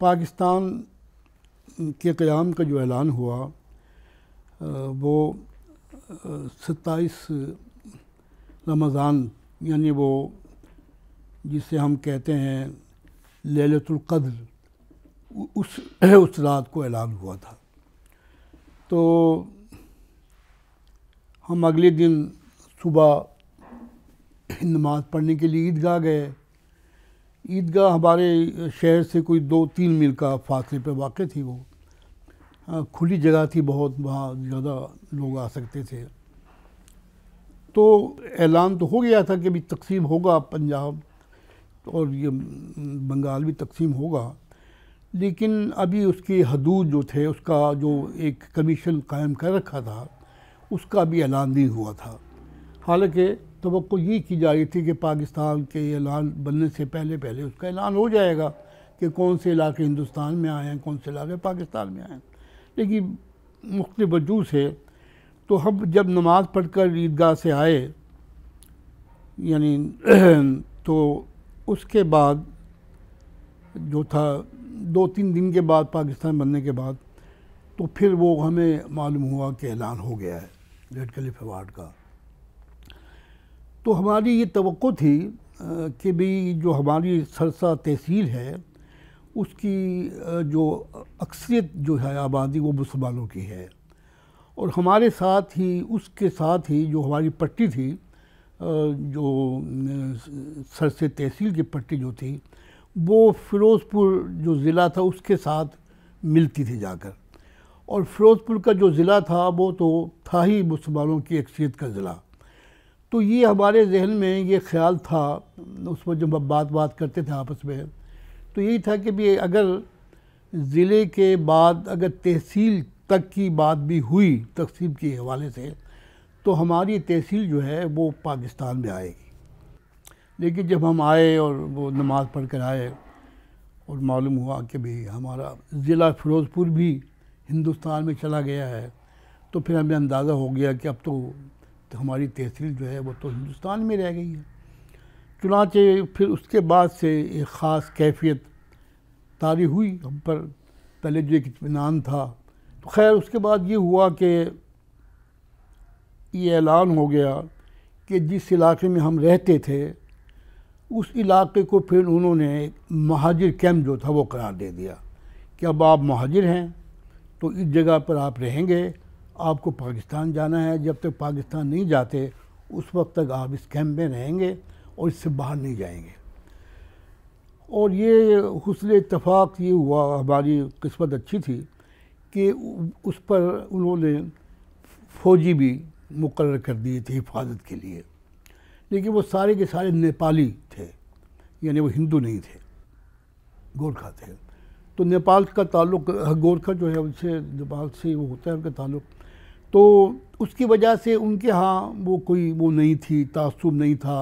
पाकिस्तान के क़्याम का जो ऐलान हुआ वो सत्ताईस रमज़ान यानी वो जिसे हम कहते हैं ललतुल्क़द्र उस उस रात को ऐलान हुआ था तो हम अगले दिन सुबह नमाज़ पढ़ने के लिए ईदगाह गए ईदगाह हमारे शहर से कोई दो तीन मील का फासले पर वाक़ थी वो खुली जगह थी बहुत वहाँ ज़्यादा लोग आ सकते थे तो ऐलान तो हो गया था कि अभी तकसीम होगा पंजाब और ये बंगाल भी तकसीम होगा लेकिन अभी उसके हदूद जो थे उसका जो एक कमीशन कायम कर रखा था उसका भी ऐलान नहीं हुआ था हालांकि तो ये की जा रही थी कि पाकिस्तान के ऐलान बनने से पहले पहले उसका ऐलान हो जाएगा कि कौन से इलाके हिंदुस्तान में आए हैं कौन से इलाके पाकिस्तान में आए हैं लेकिन मुख्त वजू से तो हम जब नमाज़ पढ़ कर ईदगाह से आए यानी तो उसके बाद जो था दो तीन दिन के बाद पाकिस्तान बनने के बाद तो फिर वो हमें मालूम हुआ कि ऐलान हो गया है रेड कलिफ अवार्ड का तो हमारी ये तो थी कि भाई जो हमारी सरसा तहसील है उसकी जो अक्सरियत जो है आबादी वो मुसलमानों की है और हमारे साथ ही उसके साथ ही जो हमारी पट्टी थी जो सरसे तहसील की पट्टी जो थी वो फ़िरोज़पुर जो ज़िला था उसके साथ मिलती थी जाकर और फ़िरोज़पुर का जो ज़िला था वो तो था ही मुसलमानों की अक्सरियत का ज़िला तो ये हमारे जहन में ये ख्याल था उस पर जब हम बात बात करते थे आपस में तो यही था कि भी अगर ज़िले के बाद अगर तहसील तक की बात भी हुई तकसीम के हवाले से तो हमारी तहसील जो है वो पाकिस्तान में आएगी लेकिन जब हम आए और वो नमाज़ पढ़ कर आए और मालूम हुआ कि भाई हमारा ज़िला फ़िरोज़पुर भी हिंदुस्तान में चला गया है तो फिर हमें अंदाज़ा हो गया कि अब तो तो हमारी तहसील जो है वो तो हिंदुस्तान में रह गई है चुनाचे फिर उसके बाद से एक ख़ास कैफियत तारी हुई हम पर पहले जो एक इतमान था तो खैर उसके बाद ये हुआ कि ये ऐलान हो गया कि जिस इलाके में हम रहते थे उस इलाके को फिर उन्होंने महाजिर कैम्प जो था वो करार दे दिया कि अब आप महाजिर हैं तो इस जगह पर आप रहेंगे आपको पाकिस्तान जाना है जब तक पाकिस्तान नहीं जाते उस वक्त तक आप इस कैंप में रहेंगे और इससे बाहर नहीं जाएंगे और ये हसल इतफाक़ ये हुआ हमारी किस्मत अच्छी थी कि उस पर उन्होंने फ़ौजी भी मुकर कर दिए थे हिफाजत के लिए लेकिन वो सारे के सारे नेपाली थे यानी वो हिंदू नहीं थे गोरखा थे तो नेपाल का ताल्लुक गोरखा जो है उनसे नेपाल से वो होता है उनका ताल्लुक़ तो उसकी वजह से उनके यहाँ वो कोई वो नहीं थी तसब नहीं था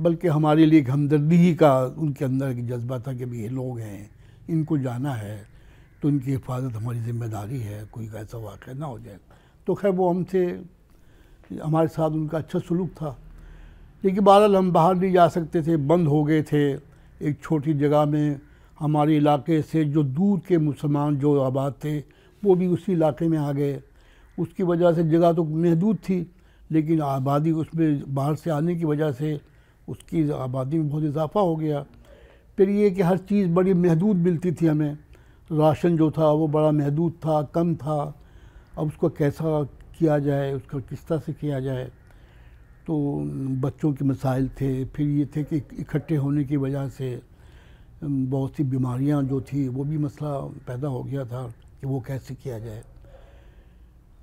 बल्कि हमारे लिए एक हमदर्दी ही का उनके अंदर एक जज्बा था कि भाई ये लोग हैं इनको जाना है तो इनकी हिफाजत हमारी ज़िम्मेदारी है कोई ऐसा वाक़ ना हो जाए तो खैर वो हमसे हमारे साथ उनका अच्छा सलूक था लेकिन बहरहाल हम बाहर नहीं जा सकते थे बंद हो गए थे एक छोटी जगह में हमारे इलाके से जो दूर के मुसलमान जो आबाद थे वो भी उसी इलाके में आ गए उसकी वजह से जगह तो महदूद थी लेकिन आबादी उसमें बाहर से आने की वजह से उसकी आबादी में बहुत इजाफा हो गया फिर ये कि हर चीज़ बड़ी महदूद मिलती थी हमें राशन जो था वो बड़ा महदूद था कम था अब उसको कैसा किया जाए उसका किस तरह से किया जाए तो बच्चों के मसाइल थे फिर ये थे कि इकट्ठे होने की वजह से बहुत सी बीमारियां जो थी वो भी मसला पैदा हो गया था कि वो कैसे किया जाए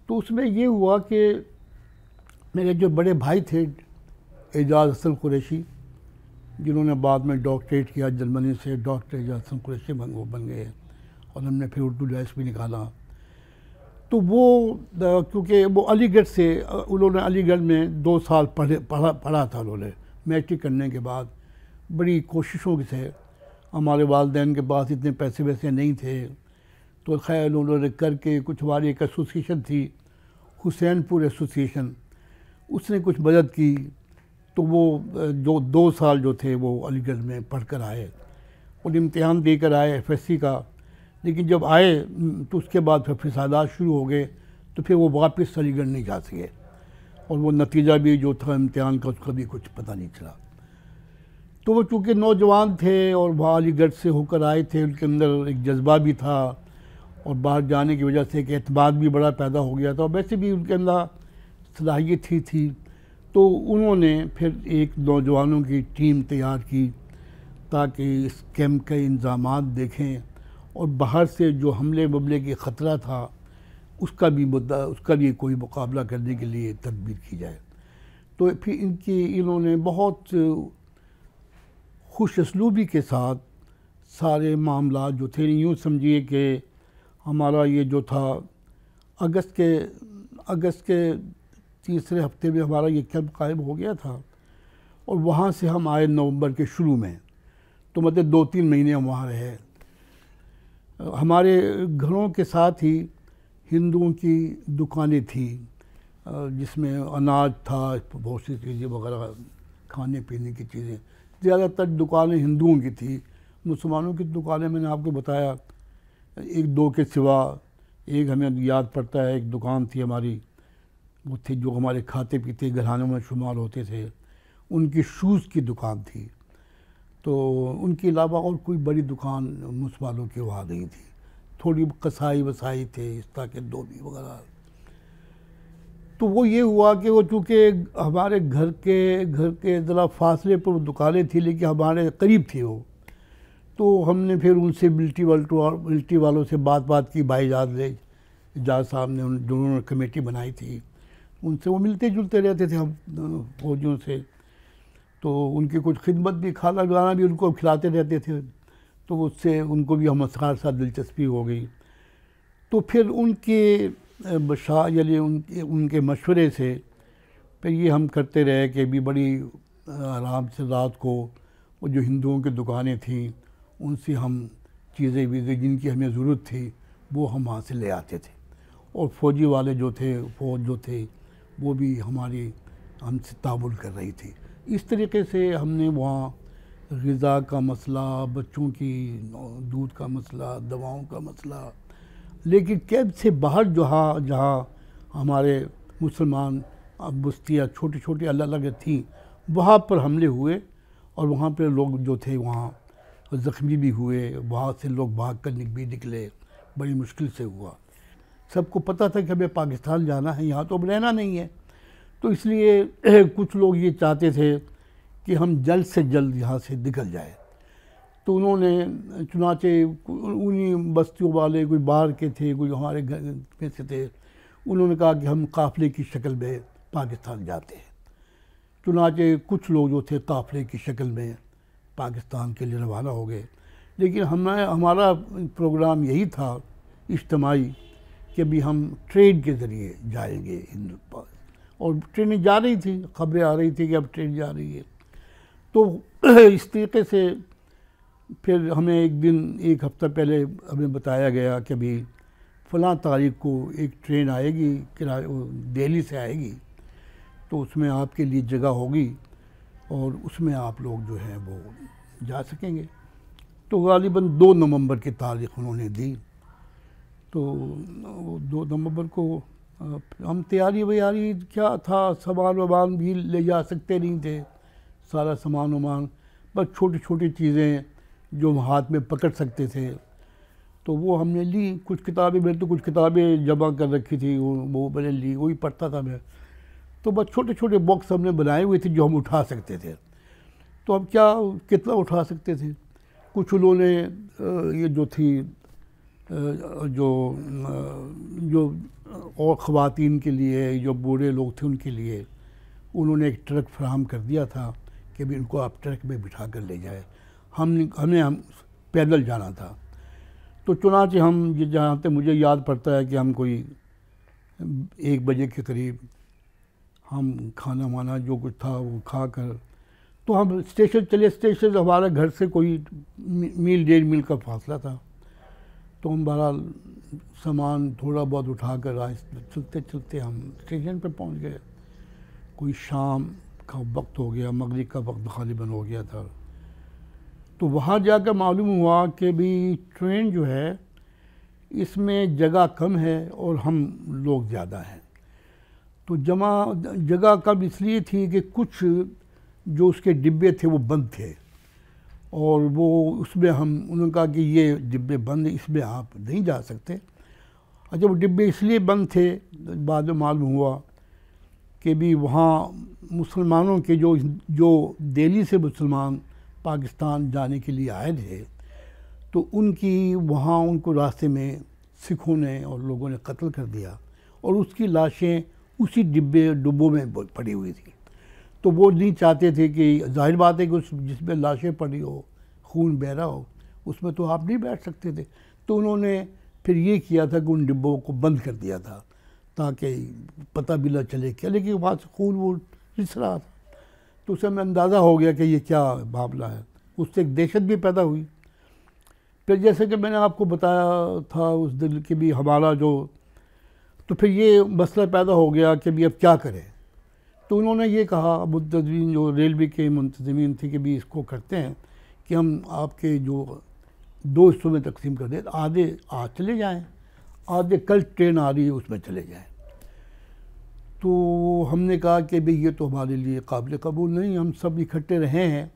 तो उसमें ये हुआ कि मेरे जो बड़े भाई थे एजाज हसन कुरैशी जिन्होंने बाद में डॉक्टरेट किया जर्मनी से डॉक्टर एजाज हसन कुरैशी बन वो बन गए और हमने फिर उर्दू डाइस भी निकाला तो वो क्योंकि वो अलीगढ़ से उन्होंने अलीगढ़ में दो साल पढ़े पढ़ा पढ़ा था उन्होंने मैट्रिक करने के बाद बड़ी कोशिशों से हमारे वालदेन के पास इतने पैसे वैसे नहीं थे तो खैर उन्होंने करके कुछ हमारी एक एसोसिएशन थी हुसैनपुर एसोसिएशन उसने कुछ मदद की तो वो जो दो साल जो थे वो अलीगढ़ में पढ़ कर आए और इम्तहान दे कर आए एफ का लेकिन जब आए तो उसके बाद फिर फसादात शुरू हो गए तो फिर वो वापस अलीगढ़ नहीं जा सके और वो नतीजा भी जो था इम्तहान का उसका भी कुछ पता नहीं चला तो वो चूँकि नौजवान थे और वहाँ अलीगढ़ से होकर आए थे उनके अंदर एक जज्बा भी था और बाहर जाने की वजह से एक अतमाद भी बड़ा पैदा हो गया था और वैसे भी उनके अंदर सलाहियत ही थी तो उन्होंने फिर एक नौजवानों की टीम तैयार की ताकि इस कैम्प के इंजाम देखें और बाहर से जो हमले बबले के ख़तरा था उसका भी मुद्दा उसका भी कोई मुकाबला करने के लिए तदबीर की जाए तो फिर इनकी इन्होंने बहुत खुश असलूबी के साथ सारे मामला जो थे यूँ समझिए कि हमारा ये जो था अगस्त के अगस्त के तीसरे हफ्ते में हमारा ये कैंप कायम हो गया था और वहाँ से हम आए नवंबर के शुरू में तो मतलब दो तीन महीने हम वहाँ रहे हमारे घरों के साथ ही हिंदुओं की दुकानें थी जिसमें अनाज था बहुत सी चीज़ें वगैरह खाने पीने की चीज़ें ज़्यादातर दुकानें हिंदुओं की थी मुसलमानों की दुकानें मैंने आपको बताया एक दो के सिवा एक हमें याद पड़ता है एक दुकान थी हमारी वो थी जो हमारे खाते पीते घरानों में शुमार होते थे उनकी शूज़ की दुकान थी तो उनके अलावा और कोई बड़ी दुकान मुसमानों की वहाँ नहीं थी थोड़ी कसाई वसाई थे इस तरह के धोबी वगैरह तो वो ये हुआ कि वो चूँकि हमारे घर के घर के ज़रा फासले पर वो दुकानें थी लेकिन हमारे करीब थी वो तो हमने फिर उनसे बिल्टी वालटू बिल्टी तो वालों से बात बात की भाई जाद एजाज साहब ने उन दोनों कमेटी बनाई थी उनसे वो मिलते जुलते रहते थे हम फौजियों से तो उनकी कुछ खिदमत भी खाना वाना भी उनको खिलाते रहते थे तो उससे उनको भी हम साथ दिलचस्पी हो गई तो फिर उनके बशा यानी उनके उनके मशवरे से फिर ये हम करते रहे कि भी बड़ी आराम से रात को वो जो हिंदुओं की दुकानें थीं उनसे हम चीज़ें वीज़ें जिनकी हमें ज़रूरत थी वो हम वहाँ से ले आते थे और फौजी वाले जो थे फौज जो थे वो भी हमारी हमसे ताबुल कर रही थी इस तरीके से हमने वहाँ गज़ा का मसला बच्चों की दूध का मसला दवाओं का मसला लेकिन कैब से बाहर जहाँ जहाँ हमारे मुसलमान बस्तियाँ छोटी छोटी अलग अलग थीं वहाँ पर हमले हुए और वहाँ पर लोग जो थे वहाँ और ज़ख्मी भी हुए वहाँ से लोग भाग कर भी निकले बड़ी मुश्किल से हुआ सबको पता था कि हमें पाकिस्तान जाना है यहाँ तो अब रहना नहीं है तो इसलिए कुछ लोग ये चाहते थे कि हम जल्द से जल्द यहाँ से निकल जाए तो उन्होंने चुनाचे उन्हीं बस्तियों वाले कोई बाहर के थे कोई हमारे घर में से थे उन्होंने कहा कि हम काफ़ले की शक्ल में पाकिस्तान जाते हैं चुनाचे कुछ लोग जो थे काफ़ले की शक्ल में पाकिस्तान के लिए रवाना हो गए लेकिन हमने हमारा प्रोग्राम यही था इज्तमाही कि भी हम ट्रेन के ज़रिए जाएंगे हिंद और ट्रेनें जा रही थी खबरें आ रही थी कि अब ट्रेन जा रही है तो इस तरीके से फिर हमें एक दिन एक हफ़्ता पहले हमें बताया गया कि अभी फ़लाँ तारीख को एक ट्रेन आएगी किराए दिल्ली से आएगी तो उसमें आपके लिए जगह होगी और उसमें आप लोग जो हैं वो जा सकेंगे तो गालिबा दो नवंबर की तारीख उन्होंने दी तो दो नवंबर को हम तैयारी व्यारी क्या था सामान वामान भी ले जा सकते नहीं थे सारा सामान वामान बस छोटी छोटी चीज़ें जो हम हाथ में पकड़ सकते थे तो वो हमने ली कुछ किताबें मैंने तो कुछ किताबें जमा कर रखी थी वो मैंने ली वही पढ़ता था मैं तो बस छोटे छोटे बॉक्स हमने बनाए हुए थे जो हम उठा सकते थे तो अब क्या कितना उठा सकते थे कुछ उन्होंने ये जो थी जो जो और ख़वान के लिए जो बूढ़े लोग थे उनके लिए उन्होंने एक ट्रक फ्राहम कर दिया था कि भी उनको आप ट्रक में बिठा कर ले जाए हम हमें हम पैदल जाना था तो चुनाचे हम ये जहाँ तक मुझे याद पड़ता है कि हम कोई एक बजे के करीब हम खाना वाना जो कुछ था वो खा कर तो हम स्टेशन चले स्टेशन हमारा घर से कोई मील डेढ़ मील का फासला था तो हम बहरहाल सामान थोड़ा बहुत उठा कर आए चलते चलते हम स्टेशन पर पहुंच गए कोई शाम का वक्त हो गया मगरिब का वक्त खालिबन हो गया था तो वहाँ जाकर मालूम हुआ कि भी ट्रेन जो है इसमें जगह कम है और हम लोग ज़्यादा हैं तो जमा जगह कम इसलिए थी कि कुछ जो उसके डिब्बे थे वो बंद थे और वो उसमें हम उन्होंने कहा कि ये डिब्बे बंद इसमें आप नहीं जा सकते अच्छा वो डिब्बे इसलिए बंद थे बाद में मालूम हुआ कि भी वहाँ मुसलमानों के जो जो दिल्ली से मुसलमान पाकिस्तान जाने के लिए आए थे तो उनकी वहाँ उनको रास्ते में सिखों ने और लोगों ने कत्ल कर दिया और उसकी लाशें उसी डिब्बे डिब्बों में पड़ी हुई थी तो वो नहीं चाहते थे कि जाहिर बात है कि उस जिसमें लाशें पड़ी हो खून बह रहा हो उसमें तो आप नहीं बैठ सकते थे तो उन्होंने फिर ये किया था कि उन डिब्बों को बंद कर दिया था ताकि पता भी ना चले क्या लेकिन वहाँ से खून वो रिस रहा था तो उस समय अंदाज़ा हो गया कि ये क्या मामला है उससे एक दहशत भी पैदा हुई फिर जैसे कि मैंने आपको बताया था उस दिन कि भी हमारा जो तो फिर ये मसला पैदा हो गया कि अभी अब क्या करें तो उन्होंने ये कहा मुंतजमीन जो रेलवे के मुंतजमीन थे कि भी इसको करते हैं कि हम आपके जो दो हिस्सों में तकसीम कर दें आधे आज चले जाएँ आधे कल ट्रेन आ रही है उसमें चले जाएँ तो हमने कहा कि भाई ये तो हमारे लिए काबिल कबूल नहीं हम सब इकट्ठे रहे हैं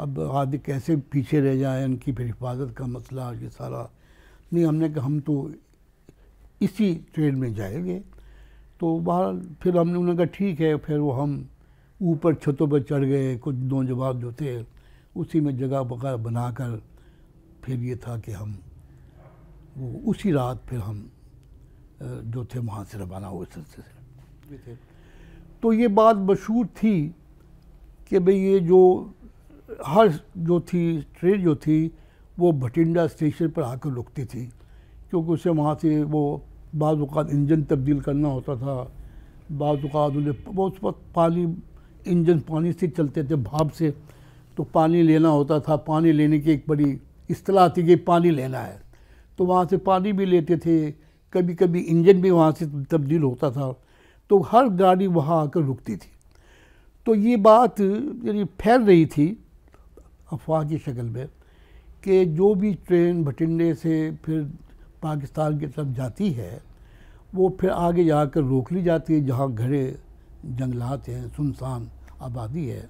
अब आधे कैसे पीछे रह जाएँ उनकी फिर हिफाजत का मसला ये सारा नहीं हमने कहा हम तो इसी ट्रेन में जाएंगे तो बाहर फिर हमने उन्होंने कहा ठीक है फिर वो हम ऊपर छतों पर चढ़ गए कुछ नौजवान जो थे उसी में जगह वगैरह बनाकर फिर ये था कि हम वो उसी रात फिर हम जो थे वहाँ से रवाना हुए सिलसिले से तो ये बात मशहूर थी कि भाई ये जो हर जो थी ट्रेन जो थी वो भटिंडा स्टेशन पर आकर रुकती थी क्योंकि उसे वहाँ से वो बाज़ात इंजन तब्दील करना होता था बाज़ात उन्हें बहुत वक्त पानी इंजन पानी से चलते थे भाप से तो पानी लेना होता था पानी लेने की एक बड़ी असलाह आती कि पानी लेना है तो वहाँ से पानी भी लेते थे कभी कभी इंजन भी वहाँ से तब्दील होता था तो हर गाड़ी वहाँ आकर रुकती थी तो ये बात यानी फैल रही थी अफवाह की शक्ल में कि जो भी ट्रेन भटिंडे से फिर पाकिस्तान की तरफ जाती है वो फिर आगे जाकर रोक ली जाती है जहाँ घरे जंगलात हैं सुनसान आबादी है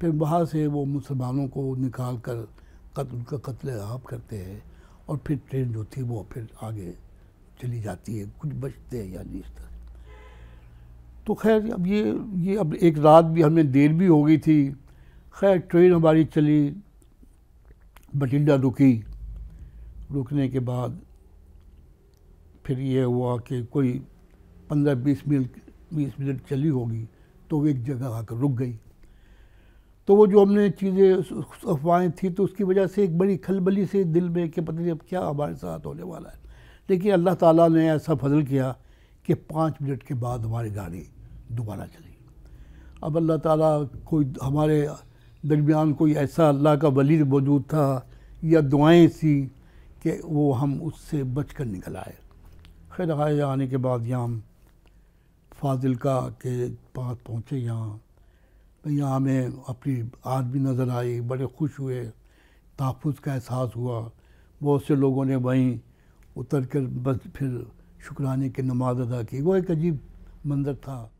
फिर वहाँ से वो मुसलमानों को निकाल कर कत्ल उनका कत्ल आप करते हैं और फिर ट्रेन जो थी वो फिर आगे चली जाती है कुछ बचते हैं यानी इस तरह तो खैर अब ये ये अब एक रात भी हमें देर भी हो गई थी खैर ट्रेन हमारी चली बठिंडा रुकी रुकने के बाद फिर ये हुआ कि कोई पंद्रह बीस मिनट बीस मिनट चली होगी तो वो एक जगह आकर रुक गई तो वो जो हमने चीज़ें अफवाहें थी तो उसकी वजह से एक बड़ी खलबली से दिल में कि पता नहीं अब क्या हमारे साथ होने वाला है लेकिन अल्लाह ताला ने ऐसा फजल किया कि पाँच मिनट के बाद हमारी गाड़ी दोबारा चली अब अल्लाह ताला कोई हमारे दरमियान कोई ऐसा अल्लाह का वली मौजूद था या दुआएँ सी कि वो हम उससे बच कर निकल आए आखिर आए आने के बाद यहाँ फाजिल का के पास पहुँचे यहाँ तो यहाँ हमें अपनी आदमी नज़र आई बड़े खुश हुए तहफ़ का एहसास हुआ बहुत से लोगों ने वहीं उतर कर बस फिर शुक्राने की नमाज़ अदा की वो एक अजीब मंजर था